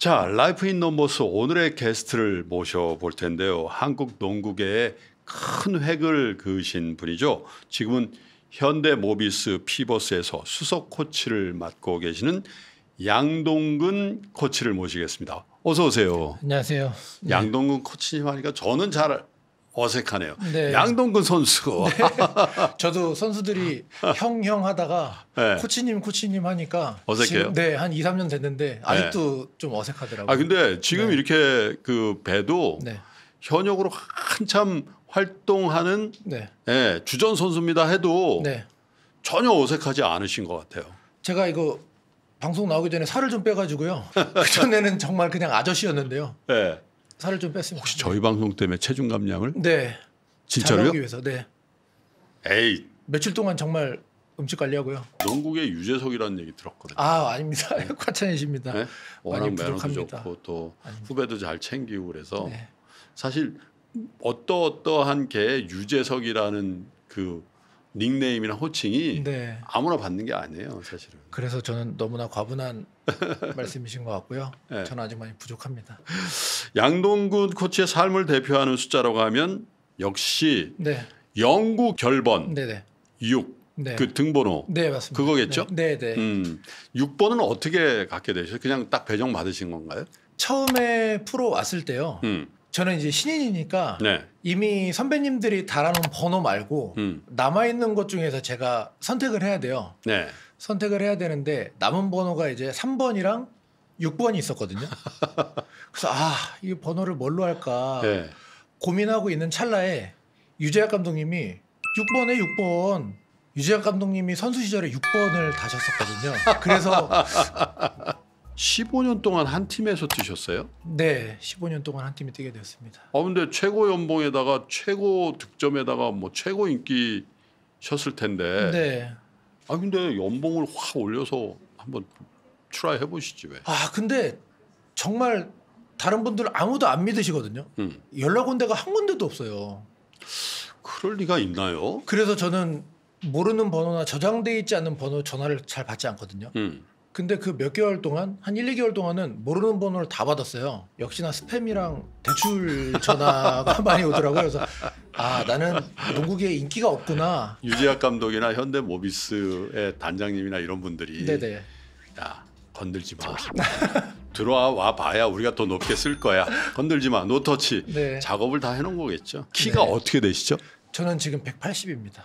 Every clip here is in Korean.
자, 라이프 인 넘버스 오늘의 게스트를 모셔볼 텐데요. 한국 농구계에 큰 획을 그으신 분이죠. 지금은 현대 모비스 피버스에서 수석 코치를 맡고 계시는 양동근 코치를 모시겠습니다. 어서 오세요. 안녕하세요. 네. 양동근 코치님 하니까 저는 잘 어색하네요. 네. 양동근 선수. 네. 저도 선수들이 형형 하다가 네. 코치님 코치님 하니까 어색해요. 지금, 네, 한 2, 3년 됐는데 네. 아직도 좀 어색하더라고요. 아, 근데 지금 네. 이렇게 그 배도 네. 현역으로 한참 활동하는 네. 주전 선수입니다 해도 전혀 어색하지 않으신 것 같아요. 제가 이거 방송 나오기 전에 살을 좀 빼가지고요. 그전에는 정말 그냥 아저씨였는데요. 네. 살을 좀 뺐습니다. 혹시 저희 방송 때문에 체중 감량을? 네. 진짜로요? 위해서. 네. 에이. 며칠 동안 정말 음식 관리하고요. 영국의 유재석이라는 얘기 들었거든요. 아 아닙니다. 네. 과찬이십니다. 네? 워낙 매력도 좋고 또 아닙니다. 후배도 잘 챙기고 그래서 네. 사실 어떠어떠한 게 유재석이라는 그 닉네임이나 호칭이 네. 아무나 받는 게 아니에요 사실은. 그래서 저는 너무나 과분한 말씀이신 것 같고요. 네. 저는 아직 많이 부족합니다. 양동근 코치의 삶을 대표하는 숫자라고 하면 역시 네. 영구 결번 네네. 6. 네. 그 등번호. 네, 맞습니다. 그거겠죠? 네, 네. 네. 음. 6번은 어떻게 갖게 되셨어요? 그냥 딱 배정 받으신 건가요? 처음에 프로 왔을 때요. 음. 저는 이제 신인이니까 네. 이미 선배님들이 달아놓은 번호 말고 음. 남아있는 것 중에서 제가 선택을 해야 돼요. 네. 선택을 해야 되는데 남은 번호가 이제 3번이랑 6번이 있었거든요. 그래서 아, 이 번호를 뭘로 할까 네. 고민하고 있는 찰나에 유재학 감독님이 6번에 6번 유재학 감독님이 선수 시절에 6번을 다셨었거든요. 그래서 15년 동안 한 팀에서 뛰셨어요? 네, 15년 동안 한 팀에 뛰게 되었습니다. 어, 아, 근데 최고 연봉에다가 최고 득점에다가 뭐 최고 인기셨을 텐데. 네. 아 근데 연봉을 확 올려서 한번 트라이 해보시지 왜? 아 근데 정말 다른 분들 아무도 안 믿으시거든요. 음. 연락 온 데가 한 군데도 없어요. 그럴 리가 있나요? 그래서 저는 모르는 번호나 저장돼 있지 않은 번호 전화를 잘 받지 않거든요. 음. 근데 그 몇 개월 동안 한 1, 2개월 동안은 모르는 번호를 다 받았어요. 역시나 스팸이랑 대출 전화가 많이 오더라고요. 그래서 아 나는 농구계에 인기가 없구나. 유지학 감독이나 현대 모비스의 단장님이나 이런 분들이 네네. 야 건들지 마. 들어와 봐야 우리가 더 높게 쓸 거야. 건들지 마. 노터치. 네. 작업을 다 해놓은 거겠죠. 키가 네. 어떻게 되시죠? 저는 지금 180입니다.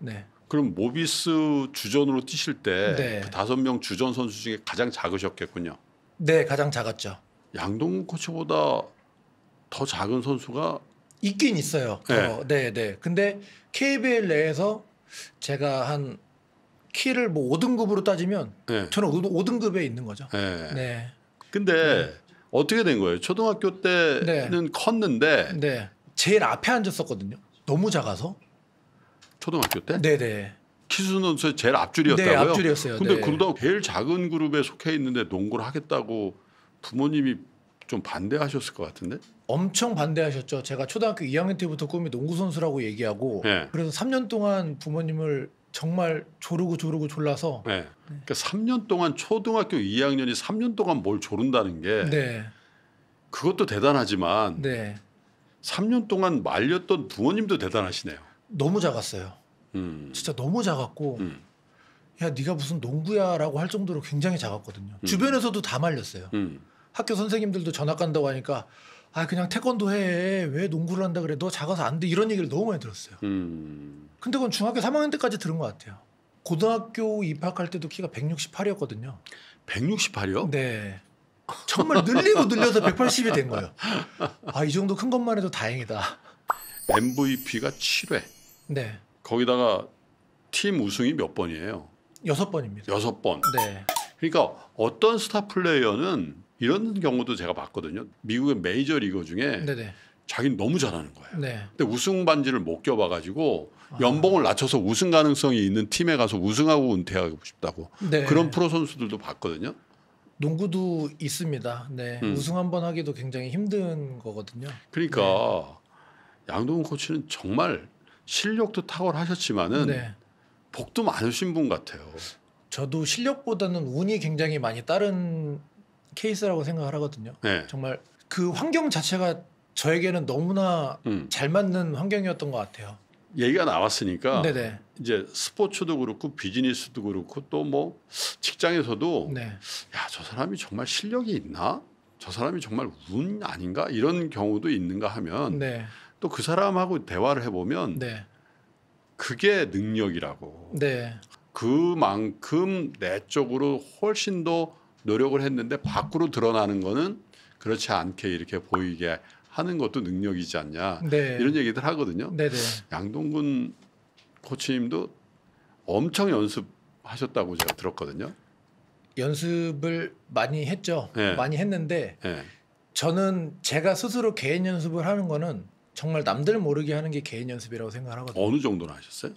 네. 그럼 모비스 주전으로 뛰실 때 네. 그 다섯 명 주전 선수 중에 가장 작으셨겠군요. 네, 가장 작았죠. 양동근 코치보다 더 작은 선수가 있긴 있어요. 네, 네, 네. 근데 KBL 내에서 제가 한 키를 뭐 5등급으로 따지면 네. 저는 5등급에 있는 거죠. 네. 네. 근데 네. 어떻게 된 거예요? 초등학교 때는 네. 컸는데 제일 앞에 앉았었거든요. 너무 작아서. 초등학교 때? 네네. 키스는 제일 앞줄이었다고요? 네, 앞줄이었어요. 근데 네. 그러다 가 제일 작은 그룹에 속해 있는데 농구를 하겠다고 부모님이 좀 반대하셨을 것 같은데? 엄청 반대하셨죠. 제가 초등학교 2학년 때부터 꿈이 농구 선수라고 얘기하고 네. 그래서 3년 동안 부모님을 정말 조르고 조르고 졸라서 네. 그러니까 3년 동안 초등학교 2학년이 3년 동안 뭘 조른다는 게 네. 그것도 대단하지만 3년 동안 말렸던 부모님도 대단하시네요. 너무 작았어요. 음. 진짜 너무 작았고 음. 야 네가 무슨 농구야라고 할 정도로 굉장히 작았거든요. 음. 주변에서도 다 말렸어요. 음. 학교 선생님들도 전학 간다고 하니까 아 그냥 태권도 해왜 농구를 한다 그래 너 작아서 안 돼 이런 얘기를 너무 많이 들었어요. 음. 근데 그건 중학교 3학년 때까지 들은 것 같아요. 고등학교 입학할 때도 키가 168이었거든요. 168이요? 네. 정말 늘리고 늘려서 180이 된 거예요. 아 이 정도 큰 것만 해도 다행이다. MVP가 7회. 네. 거기다가 팀 우승이 몇 번이에요? 여섯 번입니다. 여섯 번. 네. 그러니까 어떤 스타 플레이어는 이런 경우도 제가 봤거든요. 미국의 메이저 리그 중에 네네. 자기는 너무 잘하는 거예요. 네. 근데 우승 반지를 못 껴봐가지고 아. 연봉을 낮춰서 우승 가능성이 있는 팀에 가서 우승하고 은퇴하고 싶다고 네. 그런 프로 선수들도 봤거든요. 농구도 있습니다. 네, 음. 우승 한번 하기도 굉장히 힘든 거거든요. 그러니까 네. 양동훈 코치는 정말 실력도 탁월하셨지만은 네. 복도 많으신 분 같아요. 저도 실력보다는 운이 굉장히 많이 따른 케이스라고 생각을 하거든요. 네. 정말 그 환경 자체가 저에게는 너무나 음. 잘 맞는 환경이었던 것 같아요. 얘기가 나왔으니까 네네. 이제 스포츠도 그렇고 비즈니스도 그렇고 또 뭐 직장에서도 네. 야저 사람이 정말 실력이 있나? 저 사람이 정말 운 아닌가? 이런 경우도 있는가 하면 네. 또그 사람하고 대화를 해보면 네. 그게 능력이라고. 네. 그만큼 내 쪽으로 훨씬 더 노력을 했는데 밖으로 드러나는 거는 그렇지 않게 이렇게 보이게 하는 것도 능력이지 않냐 네. 이런 얘기들 하거든요. 네네. 네. 양동근 코치님도 엄청 연습하셨다고 제가 들었거든요. 연습을 많이 했죠. 네. 많이 했는데 네. 저는 제가 스스로 개인 연습을 하는 거는 정말 남들 모르게 하는 게 개인 연습이라고 생각을 하거든요. 어느 정도나 하셨어요?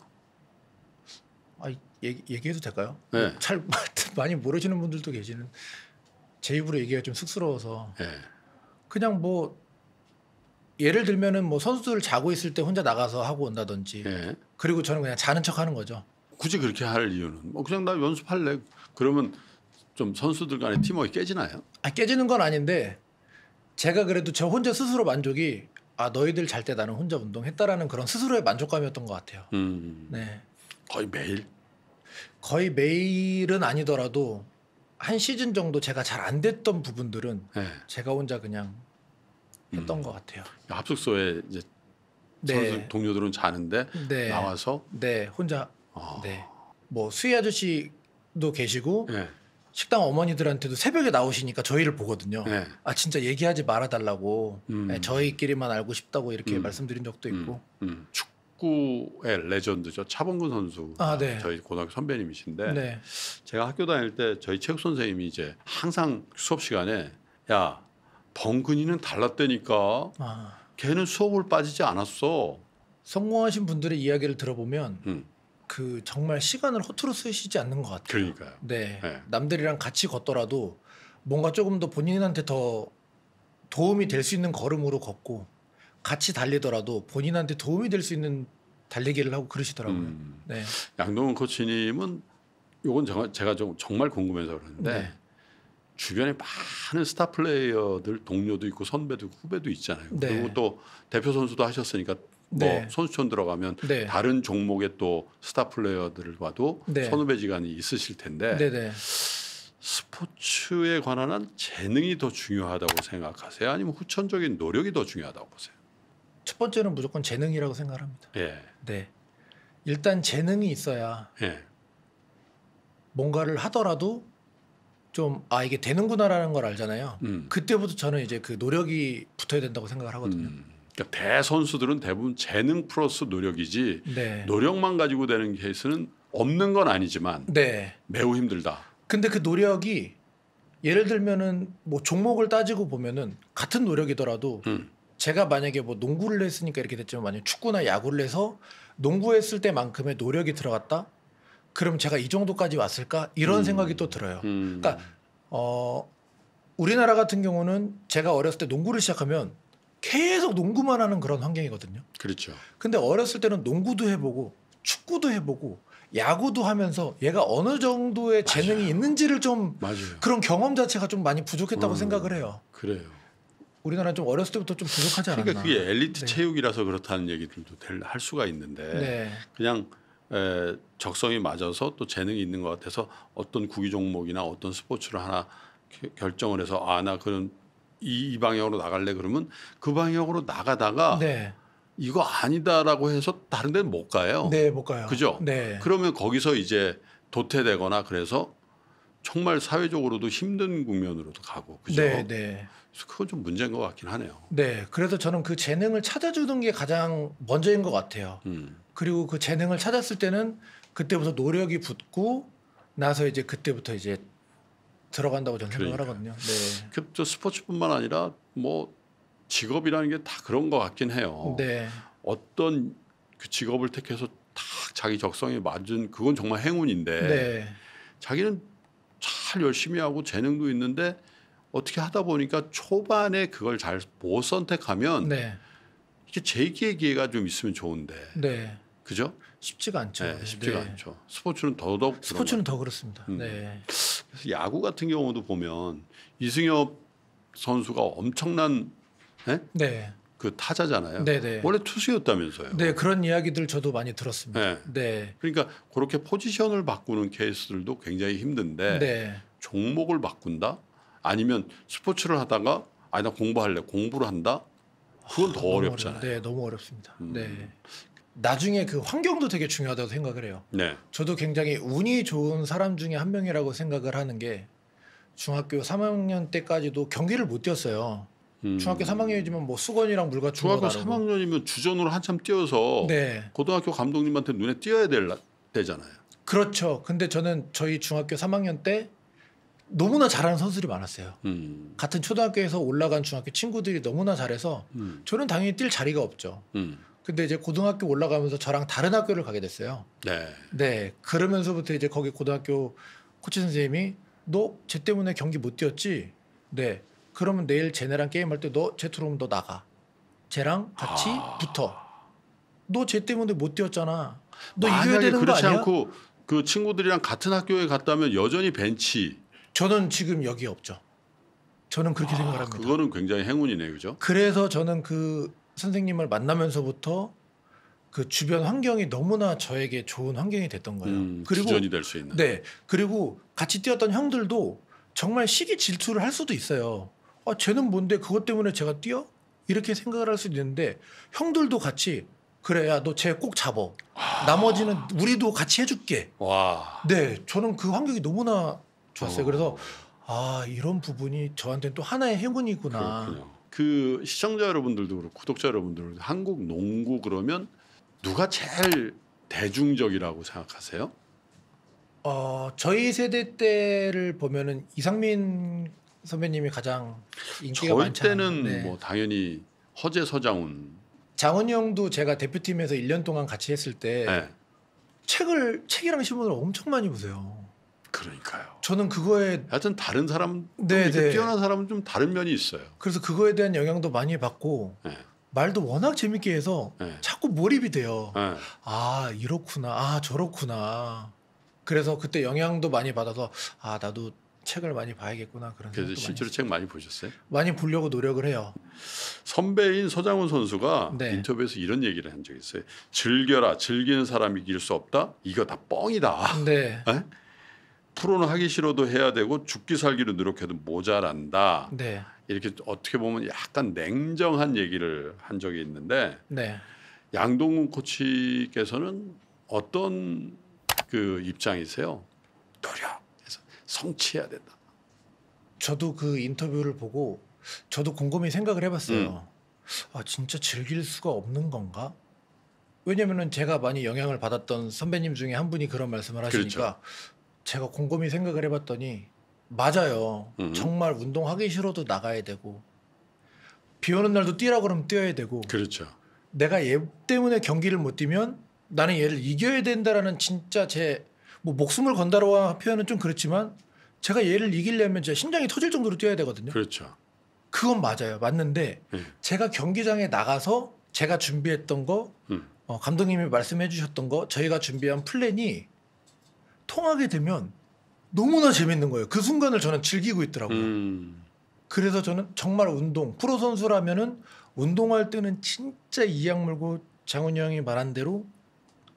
아, 얘기, 얘기해도 될까요? 네. 잘 많이 모르시는 분들도 계시는 제 입으로 얘기가 좀 쑥스러워서 네. 그냥 뭐 예를 들면은 뭐 선수들 자고 있을 때 혼자 나가서 하고 온다든지 네. 그리고 저는 그냥 자는 척 하는 거죠. 굳이 그렇게 할 이유는 뭐 그냥 나 연습할래 그러면 좀 선수들 간의 팀워크 깨지나요? 아 깨지는 건 아닌데 제가 그래도 저 혼자 스스로 만족이 아 너희들 잘 때 나는 혼자 운동했다라는 그런 스스로의 만족감이었던 것 같아요. 음. 네. 거의 매일? 거의 매일은 아니더라도 한 시즌 정도 제가 잘 안 됐던 부분들은 네. 제가 혼자 그냥 했던 음. 것 같아요. 합숙소에 이제 네. 선수 동료들은 자는데 네. 나와서 네 혼자 아. 네뭐 수희 아저씨도 계시고 네. 식당 어머니들한테도 새벽에 나오시니까 저희를 보거든요. 네. 아 진짜 얘기하지 말아달라고 음. 네, 저희끼리만 알고 싶다고 이렇게 음. 말씀드린 적도 있고. 음. 음. 축구의 레전드죠 차범근 선수 아, 네. 저희 고등학교 선배님이신데 네. 제가 학교 다닐 때 저희 체육 선생님이 이제 항상 수업 시간에 야 벙근이는 달랐대니까 아. 걔는 수업을 빠지지 않았어. 성공하신 분들의 이야기를 들어보면 음. 그 정말 시간을 허투루 쓰시지 않는 것 같아요. 그러니까요. 네. 네. 남들이랑 같이 걷더라도 뭔가 조금 더 본인한테 더 도움이 될 수 있는 걸음으로 걷고 같이 달리더라도 본인한테 도움이 될 수 있는 달리기를 하고 그러시더라고요. 음. 네. 양동훈 코치님은 요건 제가, 제가 좀 정말 궁금해서 그러는데 네. 주변에 많은 스타 플레이어들 동료도 있고 선배도 있고 후배도 있잖아요. 네. 그리고 또 대표 선수도 하셨으니까 뭐 네. 뭐 선수촌 들어가면 네. 다른 종목의 또 스타 플레이어들과도 네. 선후배지간이 있으실 텐데 네네. 네. 스포츠에 관한 한 재능이 더 중요하다고 생각하세요? 아니면 후천적인 노력이 더 중요하다고 보세요? 첫 번째는 무조건 재능이라고 생각합니다. 예. 네. 일단 재능이 있어야 예. 뭔가를 하더라도 좀 아 이게 되는구나라는 걸 알잖아요. 음. 그때부터 저는 이제 그 노력이 붙어야 된다고 생각을 하거든요. 음. 그러니까 대선수들은 대부분 재능 플러스 노력이지 네. 노력만 가지고 되는 케이스는 없는 건 아니지만 네. 매우 힘들다. 근데 그 노력이 예를 들면은 뭐 종목을 따지고 보면은 같은 노력이더라도 음. 제가 만약에 뭐 농구를 했으니까 이렇게 됐지만 만약 축구나 야구를 해서 농구했을 때만큼의 노력이 들어갔다. 그럼 제가 이 정도까지 왔을까? 이런 음. 생각이 또 들어요. 음. 그러니까 어 우리나라 같은 경우는 제가 어렸을 때 농구를 시작하면 계속 농구만 하는 그런 환경이거든요. 그렇죠. 근데 어렸을 때는 농구도 해보고 축구도 해보고 야구도 하면서 얘가 어느 정도의 맞아요. 재능이 있는지를 좀 맞아요. 그런 경험 자체가 좀 많이 부족했다고 음, 생각을 해요. 그래요. 우리나라는 좀 어렸을 때부터 좀 부족하지 않았나. 그러니까 그게 엘리트 네. 체육이라서 그렇다는 얘기들도 할 수가 있는데 네. 그냥 에, 적성이 맞아서 또 재능이 있는 것 같아서 어떤 구기 종목이나 어떤 스포츠를 하나 결정을 해서 아 나 그런 이, 이 방향으로 나갈래 그러면 그 방향으로 나가다가 네. 이거 아니다라고 해서 다른 데는 못 가요. 네, 못 가요. 그죠? 네. 그러면 거기서 이제 도태되거나 그래서 정말 사회적으로도 힘든 국면으로도 가고 그죠? 네, 네. 그래건좀 문제인 것 같긴 하네요. 네, 그래서 저는 그 재능을 찾아주는 게 가장 먼저인 것 같아요. 음. 그리고 그 재능을 찾았을 때는 그때부터 노력이 붙고 나서 이제 그때부터 이제 들어간다고 저는 그러니까. 생각을 하거든요. 네. 그저 스포츠뿐만 아니라 뭐 직업이라는 게 다 그런 것 같긴 해요. 네. 어떤 그 직업을 택해서 딱 자기 적성에 맞은 그건 정말 행운인데 네. 자기는 잘 열심히 하고 재능도 있는데 어떻게 하다 보니까 초반에 그걸 잘 못 선택하면 네. 이게 재기의 기회가 좀 있으면 좋은데 네. 그죠? 쉽지가 않죠. 네, 쉽지가 네. 않죠. 스포츠는 더더욱 스포츠는 더 그렇습니다. 음. 네. 그래서 야구 같은 경우도 보면 이승엽 선수가 엄청난 에? 예? 네? 그 타자잖아요. 네네. 네. 원래 투수였다면서요. 네 그런 이야기들 저도 많이 들었습니다. 네. 네. 그러니까 그렇게 포지션을 바꾸는 케이스들도 굉장히 힘든데 네. 종목을 바꾼다 아니면 스포츠를 하다가 아니 나 공부할래 공부를 한다 그건 더 아, 어렵잖아요. 어려워요. 네, 너무 어렵습니다. 음. 네. 나중에 그 환경도 되게 중요하다고 생각을 해요. 네. 저도 굉장히 운이 좋은 사람 중에 한 명이라고 생각을 하는 게 중학교 3학년 때까지도 경기를 못 뛰었어요. 음. 중학교 3학년이지만 뭐 수건이랑 물과 중학교 3학년이면 주전으로 한참 뛰어서 네. 고등학교 감독님한테 눈에 띄어야 될, 되잖아요. 그렇죠. 근데 저는 저희 중학교 3학년 때 너무나 잘하는 선수들이 많았어요. 음. 같은 초등학교에서 올라간 중학교 친구들이 너무나 잘해서 음. 저는 당연히 뛸 자리가 없죠. 음. 근데 이제 고등학교 올라가면서 저랑 다른 학교를 가게 됐어요. 네. 네. 그러면서부터 이제 거기 고등학교 코치 선생님이 너 쟤 때문에 경기 못 뛰었지? 네. 그러면 내일 쟤네랑 게임할 때 너쟤 들어오면 너 나가. 쟤랑 같이 아... 붙어. 너 쟤 때문에 못 뛰었잖아. 너 이겨야 되는 거 아니야? 그렇지 않고 그 친구들이랑 같은 학교에 갔다면 여전히 벤치. 저는 지금 여기 없죠. 저는 그렇게 아, 생각합니다. 그거는 굉장히 행운이네요, 그죠? 그래서 저는 그 선생님을 만나면서부터 그 주변 환경이 너무나 저에게 좋은 환경이 됐던 거예요. 음, 그리고 전이 될 수 있는. 네. 그리고 같이 뛰었던 형들도 정말 시기 질투를 할 수도 있어요. 아, 쟤는 뭔데 그것 때문에 제가 뛰어? 이렇게 생각을 할 수도 있는데 형들도 같이 그래야 너 쟤 꼭 잡어. 와. 나머지는 우리도 같이 해줄게. 와. 네, 저는 그 환경이 너무나 좋았어요. 어. 그래서 아 이런 부분이 저한테는 또 하나의 행운이구나. 그렇군요. 그 시청자 여러분들도 그렇고 구독자 여러분들도 한국 농구 그러면 누가 제일 대중적이라고 생각하세요? 어 저희 세대 때를 보면은 이상민 선배님이 가장 인기가 많잖아요. 저희 때는 네. 뭐 당연히 허재 서장훈. 장훈 형도 제가 대표팀에서 1년 동안 같이 했을 때 네. 책을 책이랑 신문을 엄청 많이 보세요. 그러니까요. 저는 그거에 하여튼 다른 사람 네, 네. 뛰어난 사람은 좀 다른 면이 있어요. 그래서 그거에 대한 영향도 많이 받고 네. 말도 워낙 재밌게 해서 네. 자꾸 몰입이 돼요. 네. 아 이렇구나, 아 저렇구나. 그래서 그때 영향도 많이 받아서 아 나도 책을 많이 봐야겠구나 그런. 그래서 실제로 많이 책 많이 보셨어요? 많이 보려고 노력을 해요. 선배인 서장훈 선수가 네. 인터뷰에서 이런 얘기를 한 적이 있어요. 즐겨라, 즐기는 사람이 이길 수 없다. 이거 다 뻥이다. 네. 프로는 하기 싫어도 해야 되고 죽기 살기로 노력해도 모자란다. 네. 이렇게 어떻게 보면 약간 냉정한 얘기를 한 적이 있는데 네. 양동근 코치께서는 어떤 그 입장이세요? 노력해서 성취해야 된다. 저도 그 인터뷰를 보고 저도 곰곰이 생각을 해봤어요. 음. 아 진짜 즐길 수가 없는 건가? 왜냐면은 제가 많이 영향을 받았던 선배님 중에 한 분이 그런 말씀을 하시니까 그렇죠. 제가 곰곰이 생각을 해봤더니 맞아요. 음. 정말 운동하기 싫어도 나가야 되고 비 오는 날도 뛰라 고 그러면 뛰어야 되고 그렇죠. 내가 얘 때문에 경기를 못 뛰면 나는 얘를 이겨야 된다라는 진짜 제뭐 목숨을 건다로고 표현은 좀 그렇지만 제가 얘를 이기려면 제 심장이 터질 정도로 뛰어야 되거든요. 그렇죠. 그건 맞아요. 맞는데 음. 제가 경기장에 나가서 제가 준비했던 거 음. 어, 감독님이 말씀해 주셨던 거 저희가 준비한 플랜이 통하게 되면 너무나 재밌는 거예요. 그 순간을 저는 즐기고 있더라고요. 음. 그래서 저는 정말 운동 프로 선수라면은 운동할 때는 진짜 이악 물고 장훈이 형이 말한 대로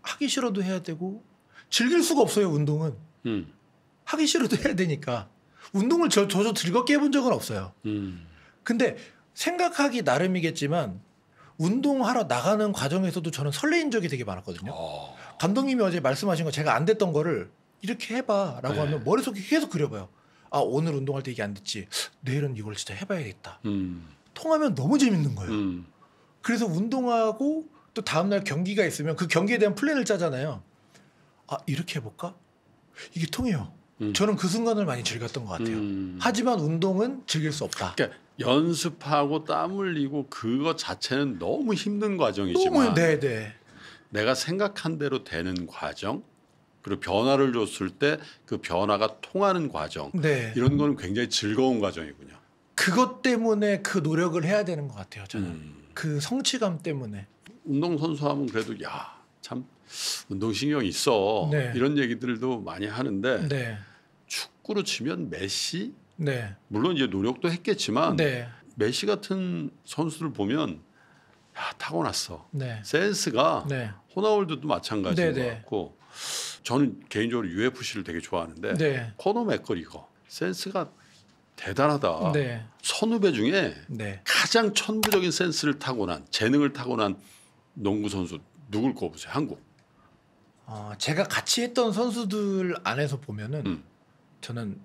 하기 싫어도 해야 되고 즐길 수가 없어요 운동은 음. 하기 싫어도 해야 되니까 운동을 저, 저도 즐겁게 해본 적은 없어요 음. 근데 생각하기 나름이겠지만 운동하러 나가는 과정에서도 저는 설레인 적이 되게 많았거든요 어. 감독님이 어제 말씀하신 거 제가 안 됐던 거를 이렇게 해봐라고 네. 하면 머릿속에 계속 그려봐요. 아 오늘 운동할 때 이게 안 됐지. 내일은 이걸 진짜 해봐야겠다. 음. 통하면 너무 재밌는 거예요. 음. 그래서 운동하고 또 다음날 경기가 있으면 그 경기에 대한 플랜을 짜잖아요. 아 이렇게 해볼까? 이게 통해요. 음. 저는 그 순간을 많이 즐겼던 것 같아요. 음. 하지만 운동은 즐길 수 없다. 그러니까 연습하고 땀 흘리고 그거 자체는 너무 힘든 과정이지만 너무, 네, 네. 내가 생각한 대로 되는 과정 그리고 변화를 줬을 때 그 변화가 통하는 과정 네. 이런 거는 굉장히 즐거운 과정이군요. 그것 때문에 그 노력을 해야 되는 것 같아요. 저는 음. 그 성취감 때문에 운동 선수 하면 그래도 야 참 운동 신경 있어 네. 이런 얘기들도 많이 하는데 네. 축구로 치면 메시 네. 물론 이제 노력도 했겠지만 네. 메시 같은 선수를 보면 야 타고났어 네. 센스가 호나울드도 마찬가지인 것 같고. 저는 개인적으로 UFC를 되게 좋아하는데 네. 코너 맥거리거 센스가 대단하다. 네. 선후배 중에 네. 가장 천부적인 센스를 타고난 재능을 타고난 농구 선수 누굴 꼽으세요? 한국. 어, 제가 같이 했던 선수들 안에서 보면은 음. 저는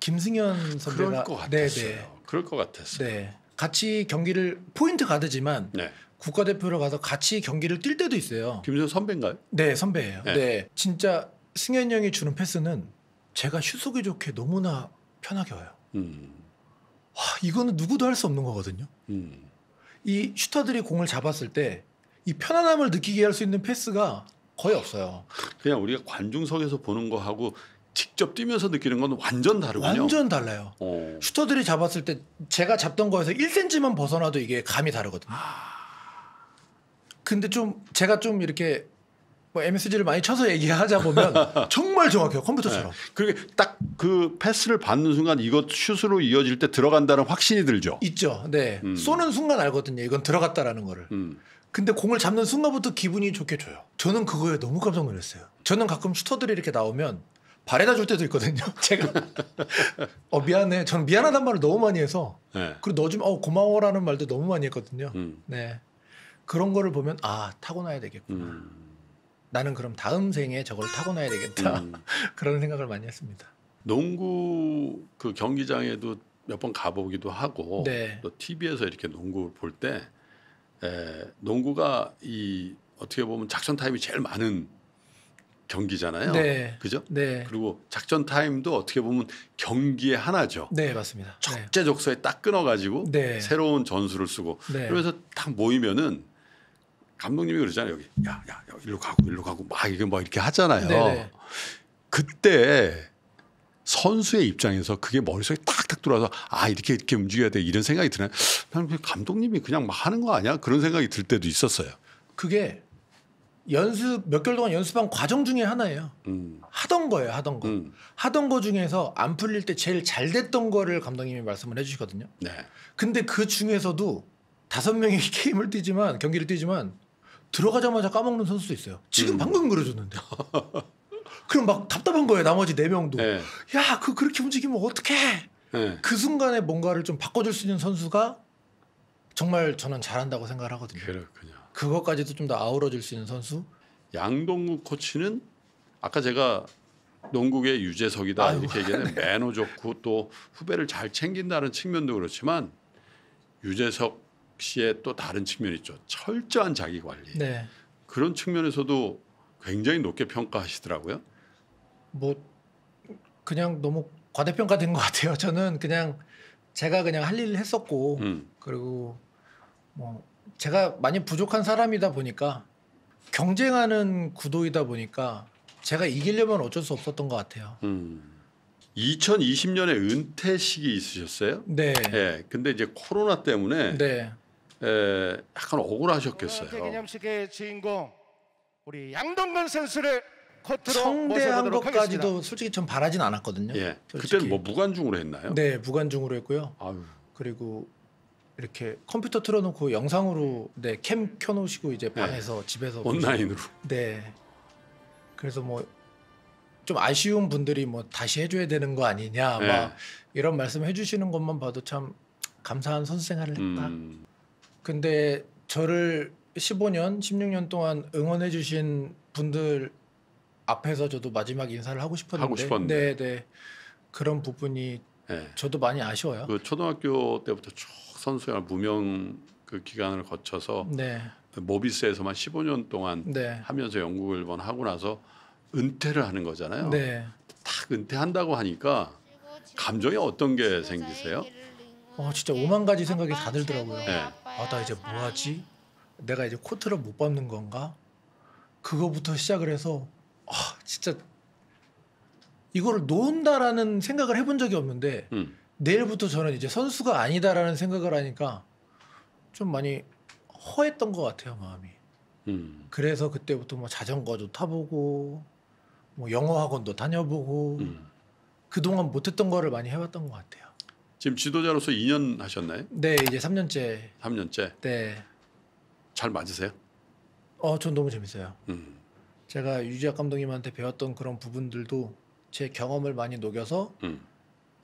김승현 아, 선배가 그럴 것 네, 네. 같았어요. 네네. 그럴 것 같았어요. 네. 같이 경기를 포인트 가드지만 네. 국가대표로 가서 같이 경기를 뛸 때도 있어요. 김민수 선배인가요? 네, 선배예요. 네. 네. 진짜 승현이 형이 주는 패스는 제가 슛속이 좋게 너무나 편하게 와요. 음. 와, 이거는 누구도 할 수 없는 거거든요. 음. 이 슈터들이 공을 잡았을 때 이 편안함을 느끼게 할 수 있는 패스가 거의 없어요. 그냥 우리가 관중석에서 보는 거하고 직접 뛰면서 느끼는 건 완전 다르군요. 완전 달라요. 오. 어. 슈터들이 잡았을 때 제가 잡던 거에서 1cm만 벗어나도 이게 감이 다르거든요. 아. 근데 좀 제가 좀 이렇게 뭐 MSG를 많이 쳐서 얘기하자 보면 정말 정확해요 컴퓨터처럼. 네. 그리고 딱그 패스를 받는 순간 이것 슛으로 이어질 때 들어간다는 확신이 들죠. 있죠. 네. 음. 쏘는 순간 알거든요. 이건 들어갔다라는 거를. 음. 근데 공을 잡는 순간부터 기분이 좋게 줘요. 저는 그거에 너무 깜짝 놀랐어요. 저는 가끔 슈터들이 이렇게 나오면 발에다 줄 때도 있거든요. 제가 어 미안해. 저는 미안하단 말을 너무 많이 해서 네. 그리고 너 좀어 고마워라는 말도 너무 많이 했거든요. 음. 네. 그런 거를 보면 아 타고나야 되겠구나. 음. 나는 그럼 다음 생에 저걸 타고나야 되겠다. 음. 그런 생각을 많이 했습니다. 농구 그 경기장에도 몇 번 가보기도 하고 네. 또 TV에서 이렇게 농구를 볼때 농구가 이 어떻게 보면 작전 타임이 제일 많은 경기잖아요. 네. 그죠? 네. 그리고 작전 타임도 어떻게 보면 경기의 하나죠. 네, 맞습니다. 네. 적재적소에 딱 끊어 가지고 네. 새로운 전술을 쓰고 네. 그러면서 딱 모이면은 감독님이 그러잖아요. 여기 야, 야, 야 일로 가고 일로 가고 막 이게 막 이렇게 하잖아요. 네네. 네. 그때 선수의 입장에서 그게 머릿속에 탁탁 들어와서 아 이렇게 이렇게 움직여야 돼 이런 생각이 드는 나는 감독님이 그냥 막 하는 거 아니야 그런 생각이 들 때도 있었어요. 그게 연습 몇 개월 동안 연습한 과정 중에 하나예요. 음. 하던 거예요, 하던 거. 음. 하던 거 중에서 안 풀릴 때 제일 잘 됐던 거를 감독님이 말씀을 해주시거든요. 네. 근데 그 중에서도 다섯 명이 게임을 뛰지만 경기를 뛰지만 들어가자마자 까먹는 선수도 있어요. 지금 음. 방금 그려줬는데. 그럼 막 답답한 거예요. 나머지 네 명도. 네. 야, 그 그렇게 움직이면 어떡해? 네. 그 순간에 뭔가를 좀 바꿔줄 수 있는 선수가 정말 저는 잘한다고 생각을 하거든요. 그렇군요. 그것까지도 좀 더 아우러질 수 있는 선수. 양동국 코치는 아까 제가 농구의 유재석이다 아유, 이렇게 얘기하는 네. 매너 좋고 또 후배를 잘 챙긴다는 측면도 그렇지만 유재석 역 시에 또 다른 측면이 있죠. 철저한 자기 관리. 네. 그런 측면에서도 굉장히 높게 평가하시더라고요. 뭐 그냥 너무 과대평가된 것 같아요. 저는 그냥 제가 그냥 할 일을 했었고 음. 그리고 뭐 제가 많이 부족한 사람이다 보니까 경쟁하는 구도이다 보니까 제가 이기려면 어쩔 수 없었던 것 같아요. 음. 2020년에 은퇴식이 있으셨어요? 네. 네. 근데 이제 코로나 때문에 네. 에, 예, 약간 억울하셨겠어요. 개념식의 주인공 우리 양동근 선수를 커트로 성대한 것까지도 솔직히 전 바라진 않았거든요. 예. 그때뭐 무관중으로 했나요? 네, 무관중으로 했고요. 아유. 그리고 이렇게 컴퓨터 틀어놓고 영상으로 네, 캠 켜놓으시고 이제 네. 방에서 네. 집에서 온라인으로. 보시고. 네. 그래서 뭐 좀 아쉬운 분들이 뭐 다시 해줘야 되는 거 아니냐 네. 막 이런 말씀 해주시는 것만 봐도 참 감사한 선수 생활을 했다. 음. 근데 저를 15년, 16년 동안 응원해 주신 분들 앞에서 저도 마지막 인사를 하고 싶었는데, 하고 싶었는데. 네, 네. 그런 부분이 네. 저도 많이 아쉬워요. 그 초등학교 때부터 쭉 선수야 무명 그 기간을 거쳐서 네. 모비스에서만 15년 동안 네. 하면서 영국을 본 하고 나서 은퇴를 하는 거잖아요. 딱 네. 은퇴한다고 하니까 감정이 어떤 게 생기세요? 어, 진짜 오만 가지 생각이 다 들더라고요. 네. 아, 나 이제 뭐 하지? 내가 이제 코트를 못 밟는 건가? 그거부터 시작을 해서 아, 진짜 이거를 놓은다라는 생각을 해본 적이 없는데 음. 내일부터 저는 이제 선수가 아니다라는 생각을 하니까 좀 많이 허했던 것 같아요 마음이. 음. 그래서 그때부터 뭐 자전거도 타보고 뭐 영어 학원도 다녀보고 음. 그동안 못했던 거를 많이 해봤던 것 같아요. 지금 지도자로서 2년 하셨나요? 네, 이제 3년째. 3년째. 네. 잘 맞으세요? 어, 전 너무 재밌어요. 음. 제가 유지학 감독님한테 배웠던 그런 부분들도 제 경험을 많이 녹여서 음.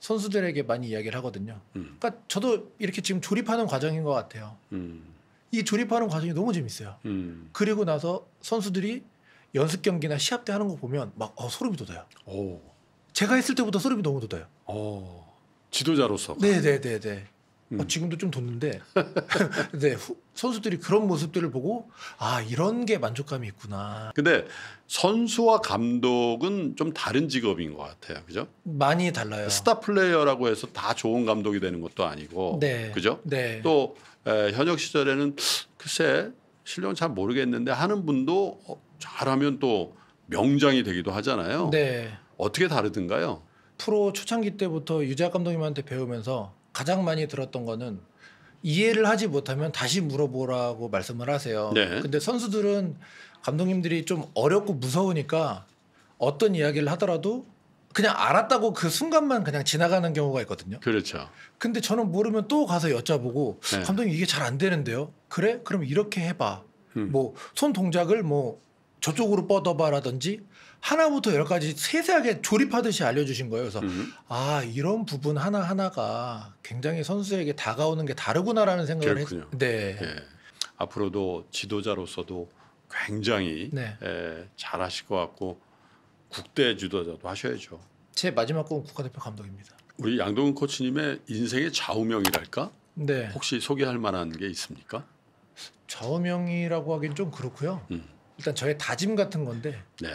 선수들에게 많이 이야기를 하거든요. 음. 그러니까 저도 이렇게 지금 조립하는 과정인 것 같아요. 음. 이 조립하는 과정이 너무 재밌어요. 음. 그리고 나서 선수들이 연습 경기나 시합 때 하는 거 보면 막 어, 소름이 돋아요. 오. 제가 했을 때부터 소름이 너무 돋아요. 오. 지도자로서. 네네네네. 네, 네, 네. 음. 어, 지금도 좀 돋는데 네, 후, 선수들이 그런 모습들을 보고 아 이런 게 만족감이 있구나. 근데 선수와 감독은 좀 다른 직업인 것 같아요, 그죠? 많이 달라요. 스타 플레이어라고 해서 다 좋은 감독이 되는 것도 아니고, 네. 그죠? 네. 또 에, 현역 시절에는 글쎄 실력은 잘 모르겠는데 하는 분도 어, 잘하면 또 명장이 되기도 하잖아요. 네. 어떻게 다르든가요? 프로 초창기 때부터 유재학 감독님한테 배우면서 가장 많이 들었던 거는 이해를 하지 못하면 다시 물어보라고 말씀을 하세요. 네. 근데 선수들은 감독님들이 좀 어렵고 무서우니까 어떤 이야기를 하더라도 그냥 알았다고 그 순간만 그냥 지나가는 경우가 있거든요. 그렇죠. 근데 저는 모르면 또 가서 여쭤보고 네. 감독님 이게 잘 안 되는데요. 그래? 그럼 이렇게 해봐. 음. 뭐손 동작을 뭐 저쪽으로 뻗어봐라든지 하나부터 여러까지 세세하게 조립하듯이 알려주신 거예요. 그래서 음. 아 이런 부분 하나 하나가 굉장히 선수에게 다가오는 게 다르구나라는 생각을 했어요. 네. 네. 앞으로도 지도자로서도 굉장히 네. 에, 예, 잘하실 것 같고 국대 지도자도 하셔야죠. 제 마지막 곡은 국가대표 감독입니다. 우리 양동근 코치님의 인생의 좌우명이랄까? 네. 혹시 소개할 만한 게 있습니까? 좌우명이라고 하긴 좀 그렇고요. 음. 일단 저의 다짐 같은 건데. 네.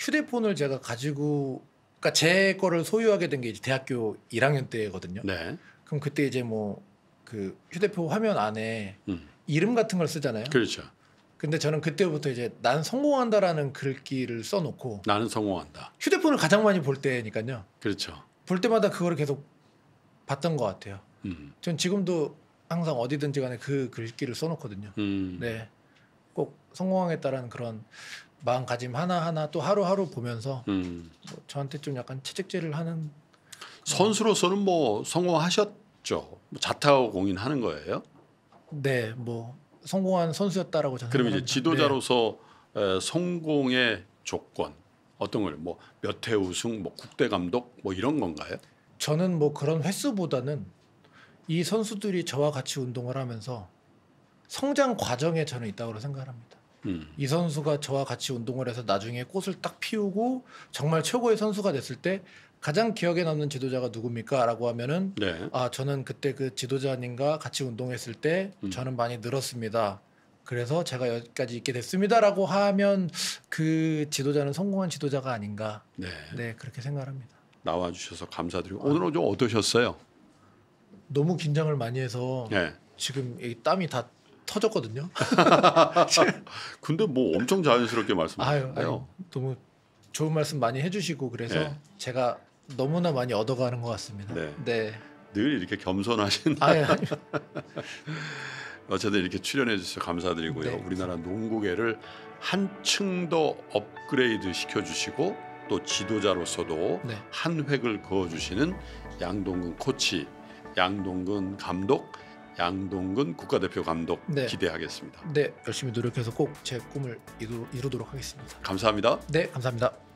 휴대폰을 제가 가지고 그러니까 제 거를 소유하게 된 게 이제 대학교 1학년 때거든요. 네. 그럼 그때 이제 뭐 그 휴대폰 화면 안에 음. 이름 같은 걸 쓰잖아요. 그렇죠. 근데 저는 그때부터 이제 난 성공한다라는 글귀를 써놓고 나는 성공한다. 휴대폰을 가장 많이 볼 때니까요. 그렇죠. 볼 때마다 그걸 계속 봤던 것 같아요. 음. 전 지금도 항상 어디든지 간에 그 글귀를 써놓거든요. 음. 네. 꼭 성공하겠다라는 그런 마음가짐 하나하나 또 하루하루 보면서 음. 뭐 저한테 좀 약간 채찍질을 하는 선수로서는 뭐 성공하셨죠. 뭐 자타오 공인하는 거예요? 네, 뭐 성공한 선수였다라고 저는. 그럼 이제 지도자로서 네. 에, 성공의 조건 어떤 걸 뭐 몇 회 우승, 뭐 국대 감독 뭐 이런 건가요? 저는 뭐 그런 횟수보다는 이 선수들이 저와 같이 운동을 하면서 성장 과정에 저는 있다고 생각합니다. 이 선수가 저와 같이 운동을 해서 나중에 꽃을 딱 피우고 정말 최고의 선수가 됐을 때 가장 기억에 남는 지도자가 누굽니까?라고 하면은 네. 아 저는 그때 그 지도자님과 같이 운동했을 때 음. 저는 많이 늘었습니다. 그래서 제가 여기까지 있게 됐습니다라고 하면 그 지도자는 성공한 지도자가 아닌가. 네, 네 그렇게 생각합니다. 나와 주셔서 감사드리고 아. 오늘은 좀 어떠셨어요? 너무 긴장을 많이 해서 네. 지금 이 땀이 다 터졌거든요. 근데 뭐 엄청 자연스럽게 말씀하셨네요. 너무 좋은 말씀 많이 해주시고 그래서 네. 제가 너무나 많이 얻어가는 것 같습니다. 네. 네. 늘 이렇게 겸손하신. 아유, 아유. 어쨌든 이렇게 출연해 주셔서 감사드리고요. 네. 우리나라 농구계를 한층 더 업그레이드 시켜주시고 또 지도자로서도 네. 한 획을 그어주시는 양동근 코치, 양동근 감독, 양동근 국가대표 감독 네. 기대하겠습니다. 네, 열심히 노력해서 꼭 제 꿈을 이루, 이루도록 하겠습니다. 감사합니다. 네, 감사합니다.